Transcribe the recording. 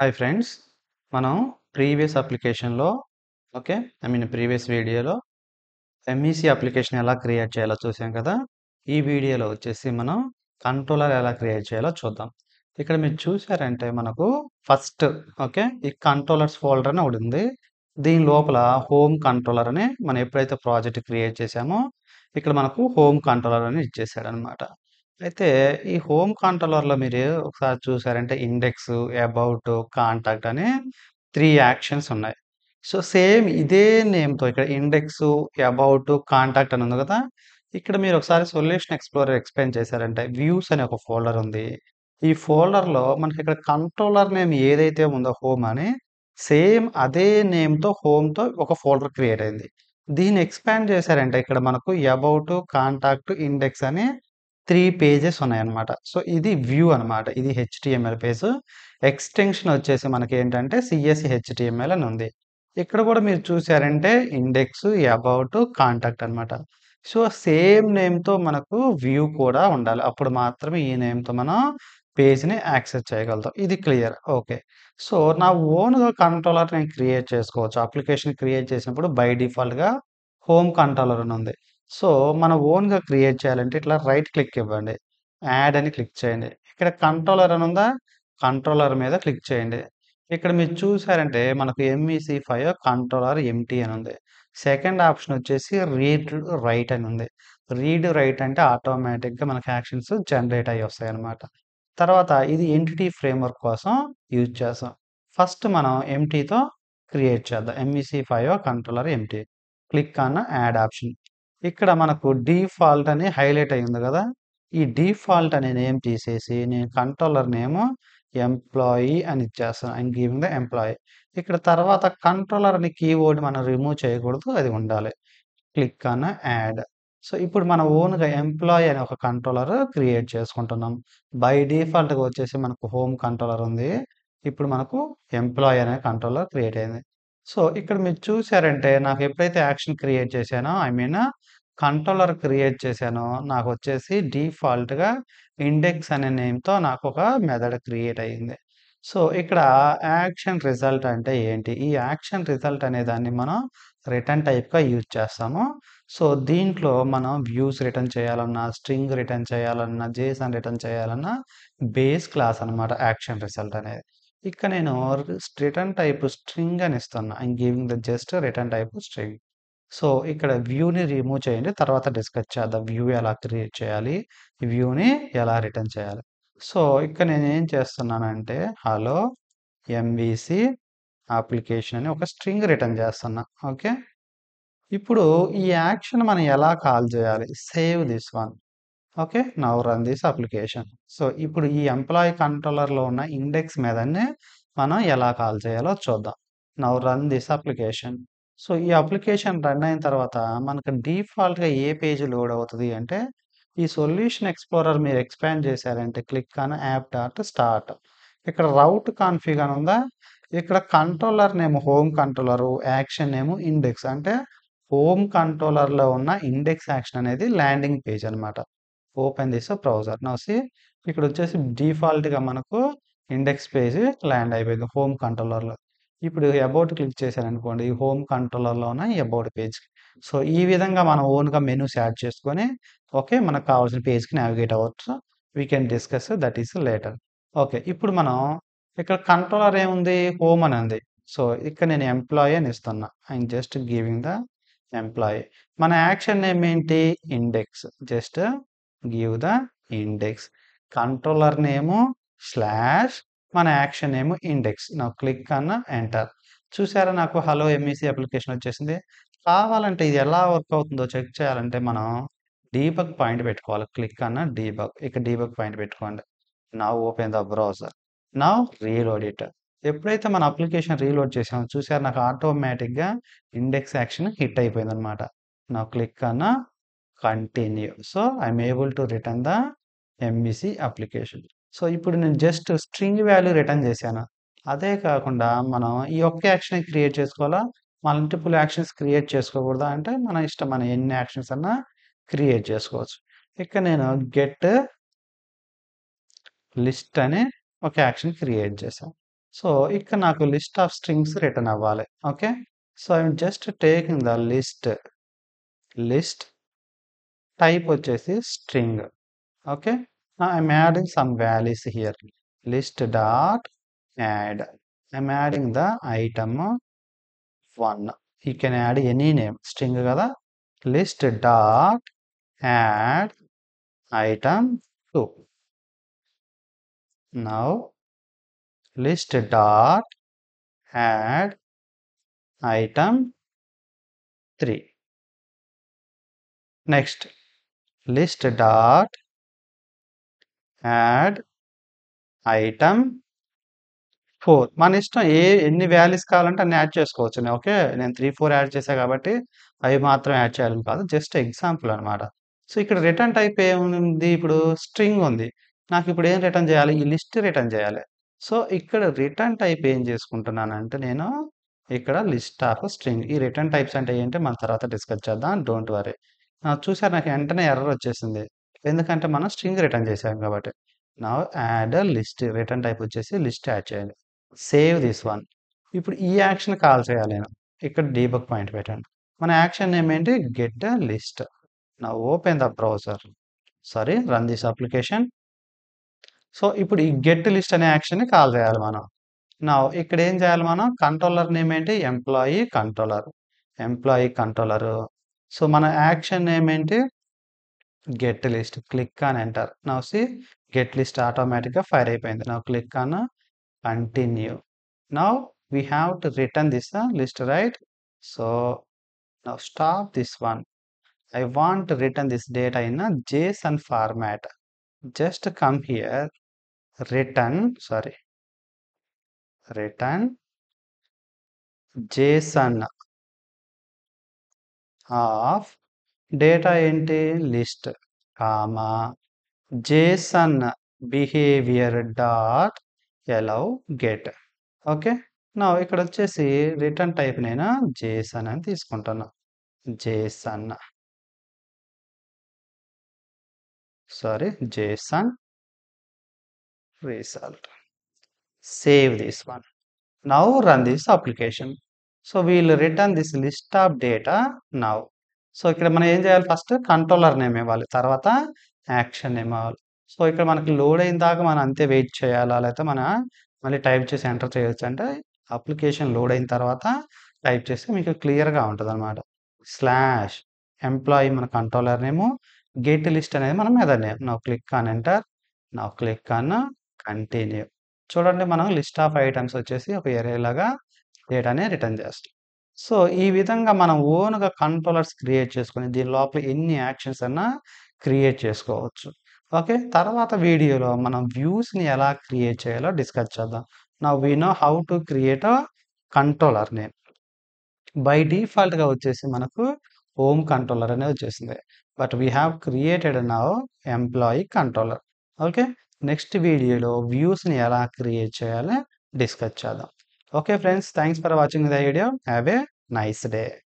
Hi friends మనం previous అప్లికేషన్లో okay I mean previous వీడియోలో ఎంఈసీ అప్లికేషన్ ఎలా క్రియేట్ చేయాలో చూసాం కదా ఈ వీడియోలో వచ్చేసి మనం కంట్రోలర్ ఎలా క్రియేట్ చేయాలో చూద్దాం ఇక్కడ మీరు చూసారంటే మనకు ఫస్ట్ ఓకే ఈ కంట్రోలర్స్ ఫోల్డర్ అని ఒకటి ఉంది దీని లోపల హోమ్ కంట్రోలర్ అని మనం ఎప్పుడైతే ప్రాజెక్ట్ క్రియేట్ చేసామో ఇక్కడ మనకు హోమ్ కంట్రోలర్ అని ఇచ్చేసాడు అనమాట అయితే ఈ హోమ్ లో మీరు ఒకసారి చూసారంటే ఇండెక్స్, అబౌట్, కాంటాక్ట్ అని త్రీ యాక్షన్స్ ఉన్నాయి. సో, సేమ్ ఇదే నేమ్‌తో ఇక్కడ ఇండెక్స్, అబౌట్, కాంటాక్ట్ అని ఉంది కదా! ఇక్కడ మీరు ఒకసారి సొల్యూషన్ ఎక్స్‌ప్లోరర్ ఎక్స్‌ప్లెయిన్ చేశారంటే వ్యూస్ అనే ఒక ఫోల్డర్ ఉంది. ఈ ఫోల్డర్‌లో మనకి ఇక్కడ కంట్రోలర్ నేమ్ ఏదైతే ఉందో హోమ్ అని సేమ్ అదే నేమ్‌తో హోమ్‌తో ఒక ఫోల్డర్ క్రియేట్ అయింది. దీన్ని ఎక్స్‌పాండ్ చేశారంటే ఇక్కడ మనకు అబౌట్, కాంటాక్ట్, ఇండెక్స్ అని త్రీ పేజెస్ ఉన్నాయన్నమాట సో ఇది వ్యూ అనమాట ఇది హెచ్టిఎంఎల్ పేజ్ ఎక్స్టెన్షన్ వచ్చేసి మనకి ఏంటంటే సిఎస్సి హెచ్టిఎంఎల్ e అని ఉంది ఇక్కడ కూడా మీరు చూసారంటే ఇండెక్స్ అబౌట్ కాంటాక్ట్ అనమాట సో సేమ్ నేమ్తో మనకు వ్యూ కూడా ఉండాలి అప్పుడు మాత్రమే ఈ నేమ్తో మనం పేజ్ని యాక్సెస్ చేయగలుగుతాం ఇది క్లియర్ ఓకే సో నా ఓన్ కంట్రోలర్ నేను క్రియేట్ చేసుకోవచ్చు అప్లికేషన్ క్రియేట్ చేసినప్పుడు బై డిఫాల్ట్గా హోమ్ కంట్రోలర్ అని ఉంది సో మనం ఓన్‌గా క్రియేట్ చేయాలంటే ఇట్లా రైట్ క్లిక్ ఇవ్వండి. యాడ్ అని క్లిక్ చేయండి. ఇక్కడ కంట్రోలర్ అని ఉందా? కంట్రోలర్ మీద క్లిక్ చేయండి. ఇక్కడ మీరు చూసారంటే మనకు MVC e five controller empty అని ఉంది. సెకండ్ ఆప్షన్ వచ్చేసి రీడ్ రైట్ అని ఉంది. రీడ్ రైట్ అంటే ఆటోమేటిక్‌గా మనకు యాక్షన్స్ జనరేట్ అయ్యి అనమాట తర్వాత ఇది ఎంటిటీ ఫ్రేమ్‌వర్క్ కోసం యూజ్ చేస్తాం. ఫస్ట్ మనం ఎంటీతో క్రియేట్ చేద్దాం. MVC e five controller empty. Click అన్న యాడ్ ఆప్షన్. ఇక్కడ మనకు డిఫాల్ట్ అని హైలైట్ అయ్యింది కదా ఈ డిఫాల్ట్ అనే నేమ్ తీసేసి నేను కంట్రోలర్ నేమ్ ఎంప్లాయీ అని ఇచ్చేస్తాను ఐమ్ గివింగ్ ద ఎంప్లాయీ ఇక్కడ తర్వాత కంట్రోలర్ అని కీవర్డ్ మనం రిమూవ్ చేయకూడదు అది ఉండాలి క్లిక్ అన్న యాడ్ సో ఇప్పుడు మన ఓన్గా ఎంప్లాయీ అనే ఒక కంట్రోలర్ క్రియేట్ చేసుకుంటున్నాం బై డీఫాల్ట్గా వచ్చేసి మనకు హోమ్ కంట్రోలర్ ఉంది ఇప్పుడు మనకు ఎంప్లాయీ అనే కంట్రోలర్ క్రియేట్ అయింది సో ఇక్కడ మీరు చూసారంటే నాకు ఎప్పుడైతే యాక్షన్ క్రియేట్ చేశానో ఐ మీన్ కంట్రోలర్ క్రియేట్ చేశానో నాకు వచ్చేసి డిఫాల్ట్గా ఇండెక్స్ అనే నేమ్తో నాకు ఒక మెథడ్ క్రియేట్ అయ్యింది సో ఇక్కడ యాక్షన్ రిజల్ట్ అంటే ఏంటి ఈ యాక్షన్ రిజల్ట్ అనే దాన్ని మనం రిటర్న్ టైప్గా యూజ్ చేస్తాము సో దీంట్లో మనం వ్యూస్ రిటర్న్ చేయాలన్నా స్ట్రింగ్ రిటర్న్ చేయాలన్నా జేసన్ రిటర్న్ చేయాలన్నా బేస్ క్లాస్ అనమాట యాక్షన్ రిజల్ట్ అనేది ఇక్కడ నేను రిటర్న్ టైప్ స్ట్రింగ్ అని ఇస్తున్నా I giving the just return type string so ఇక్కడ వ్యూని రిమూవ్ చేయండి తర్వాత డిస్కస్ చేద్దాం వ్యూ ఎలా క్రియేట్ చేయాలి వ్యూని ఎలా రిటర్న్ చేయాలి సో ఇక్కడ నేను ఏం చేస్తున్నానంటే హలో ఎంబీసీ అప్లికేషన్ అని ఒక స్ట్రింగ్ రిటర్న్ చేస్తున్నా ఓకే ఇప్పుడు ఈ యాక్షన్ మనం ఎలా కాల్ చేయాలి save this one okay now run this application so ఇప్పుడు ఈ ఎంప్లాయీ కంట్రోలర్లో ఉన్న ఇండెక్స్ మీదనే మనం ఎలా కాల్ చేయాలో చూద్దాం now run this application so ఈ అప్లికేషన్ రన్ అయిన తర్వాత మనకు డిఫాల్ట్గా ఏ పేజ్ లోడ్ అవుతుంది అంటే ఈ సొల్యూషన్ ఎక్స్ప్లోరర్ మీరు ఎక్స్పాండ్ చేశారంటే క్లిక్ అని యాప్ డాట్ స్టార్ట్ ఇక్కడ రౌట్ కాన్ఫిగ్ అని ఉందా ఇక్కడ controller name home controller action name index అంటే హోమ్ కంట్రోలర్లో ఉన్న ఇండెక్స్ యాక్షన్ అనేది ల్యాండింగ్ పేజ్ అనమాట ఓపెన్ చేస్తే బ్రౌజర్ నా సి ఇక్కడ వచ్చేసి డిఫాల్ట్గా మనకు ఇండెక్స్ పేజ్ ల్యాండ్ అయిపోయింది హోమ్ కంట్రోలర్లో ఇప్పుడు అబౌట్ క్లిక్ చేశాను అనుకోండి ఈ హోమ్ కంట్రోలర్లో ఉన్న ఈ అబౌట్ పేజ్ సో ఈ విధంగా మనం ఓన్గా మెనూస్ యాడ్ చేసుకొని ఓకే మనకు కావాల్సిన పేజ్కి నావిగేట్ అవ్వచ్చు we can discuss that is later okay ఇప్పుడు మనం ఇక్కడ కంట్రోలర్ ఏముంది హోమ్ అని ఉంది సో ఇక్కడ నేను ఎంప్లాయీ అని ఇస్తున్నా I just giving the employee మన యాక్షన్ నేమ్ ఏంటి index just give the index controller name slash మన యాక్షన్ నేము ఇండెక్స్ నా క్లిక్ అన్న ఎంటర్ చూసారా నాకు హలో ఎంఈసి e అప్లికేషన్ వచ్చేసింది కావాలంటే ఇది ఎలా వర్క్ అవుతుందో చెక్ చేయాలంటే మనం డీబక్ పాయింట్ పెట్టుకోవాలి క్లిక్ అన్న డీబక్ ఇక డీబక్ పాయింట్ పెట్టుకోండి నా ఓపెన్ ద బ్రౌజర్ నా రీలోడ్ ఇట్ ఎప్పుడైతే మన అప్లికేషన్ రీలోడ్ చేసామో చూసారు నాకు ఆటోమేటిక్గా ఇండెక్స్ యాక్షన్ హిట్ అయిపోయింది అనమాట నా క్లిక్ అన్న continue so I'm able to return the MVC application so ఇప్పుడు నేను జస్ట్ స్ట్రింగ్ వాల్యూ రిటర్న్ చేశాను అదే కాకుండా మనం ఈ ఒక్క యాక్షన్ క్రియేట్ చేసుకోవాలా మల్టిపుల్ యాక్షన్స్ క్రియేట్ చేసుకోకూడదా అంటే మన ఇష్టం మన ఎన్ని యాక్షన్స్ అన్నా క్రియేట్ చేసుకోవచ్చు ఇక్కడ నేను గెట్ లిస్ట్ అనే ఒక యాక్షన్ క్రియేట్ చేశాను సో ఇక్కడ నాకు లిస్ట్ ఆఫ్ స్ట్రింగ్స్ రిటర్న్ అవ్వాలి okay so I'm just taking the list list type of వచ్చేసి string okay now I'm adding some values here list dot add I'm adding the item 1 you can add any name string కదా list dot add item 2 now list dot add item 3 next list dot add item four మన ఇష్టం ఏ ఎన్ని values కావాలంటే అన్ని add చేసుకోవచ్చు okay నేను three four add చేశాను కాబట్టి అవి మాత్రం యాడ్ చేయాలని కాదు జస్ట్ ఎగ్జాంపుల్ అనమాట సో ఇక్కడ రిటర్న్ టైప్ ఏముంది ఇప్పుడు స్ట్రింగ్ ఉంది నాకు ఇప్పుడు ఏం రిటర్న్ చేయాలి ఈ లిస్ట్ రిటర్న్ చేయాలి సో ఇక్కడ రిటర్న్ టైప్ ఏం చేసుకుంటున్నానంటే నేను ఇక్కడ లిస్ట్ ఆఫ్ స్ట్రింగ్ ఈ రిటర్న్ టైప్స్ అంటే ఏంటంటే మన తర్వాత డిస్కస్ చేద్దాం డోంట్ వరీ చూసారు నాకు వెంటనే ఎర్రర్ వచ్చేసింది. ఎందుకంటే మనం స్ట్రింగ్ రిటర్న్ చేసాం కాబట్టి. నా add a list return type వచ్చేసి లిస్ట్ యాడ్ చేయండి సేవ్ దిస్ వన్. ఇప్పుడు ఈ యాక్షన్ కాల్ చేయాలి నేను. ఇక్కడ డీబక్ పాయింట్ పెట్టాను. మన యాక్షన్ నేమ్ ఏంటి గెట్ అ లిస్ట్. నా open the browser. Sorry run this application. So, ఇప్పుడు ఈ గెట్ లిస్ట్ అనే యాక్షన్‌ని కాల్ చేయాలి మనం. నా ఇక్కడ ఏం చేయాలి మనం కంట్రోలర్ నేమ్ ఏంటి employee controller. Employee controller So, my action name enter get list. Click on enter. Now, see get list automatically fire open. Now, click on continue. Now, we have to return this uh, list, right? So, now stop this one. I want to return this data in a JSON format. Just come here, return, sorry, return JSON. Of data ఏంటి list comma JSON behaviour dot allow get okay నా ఇక్కడ వచ్చేసి return type నేను JSON అని తీసుకుంటాను JSON sorry JSON result save this one now run this application so we'll return this list of data now so ఇక్కడ మనం ఏం చేయాలి ఫస్ట్ కంట్రోలర్ నేమ్ ఇవ్వాలి తర్వాత యాక్షన్ నేమ్ ఇవ్వాలి సో ఇక్కడ మనకి లోడ్ అయిన దాకా మనం అంతే వెయిట్ చేయాలా లేకపోతే మన మళ్ళీ టైప్ చేసి ఎంటర్ చేయొచ్చు అంటే అప్లికేషన్ లోడ్ అయిన తర్వాత టైప్ చేస్తే మీకు క్లియర్గా ఉంటుంది అనమాట స్లాష్ ఎంప్లాయీ మన కంట్రోలర్ నేము గేట్ లిస్ట్ అనేది మనం మెదర్ నేమ్ నా క్లిక్ ఆన్ ఎంటర్ నా క్లిక్ కాన్ కంటిన్యూ చూడండి మనం లిస్ట్ ఆఫ్ ఐటమ్స్ వచ్చేసి ఒక ఏరియాలాగా డేటాని రిటర్న్ చేస్తాం సో ఈ విధంగా మనం ఓన్గా కంట్రోలర్స్ క్రియేట్ చేసుకుని దీని లోపల ఎన్ని యాక్షన్స్ అన్నా క్రియేట్ చేసుకోవచ్చు ఓకే తర్వాత వీడియోలో మనం వ్యూస్ని ఎలా క్రియేట్ చేయాలో డిస్కస్ చేద్దాం నా we know how to create a controller name by డిఫాల్ట్గా వచ్చేసి మనకు హోమ్ కంట్రోలర్ అనేది వచ్చేసింది but we have created now employee controller okay next వీడియోలో వ్యూస్ని ఎలా క్రియేట్ చేయాలో డిస్కస్ చేద్దాం Okay friends, thanks for watching the video. Have a nice day.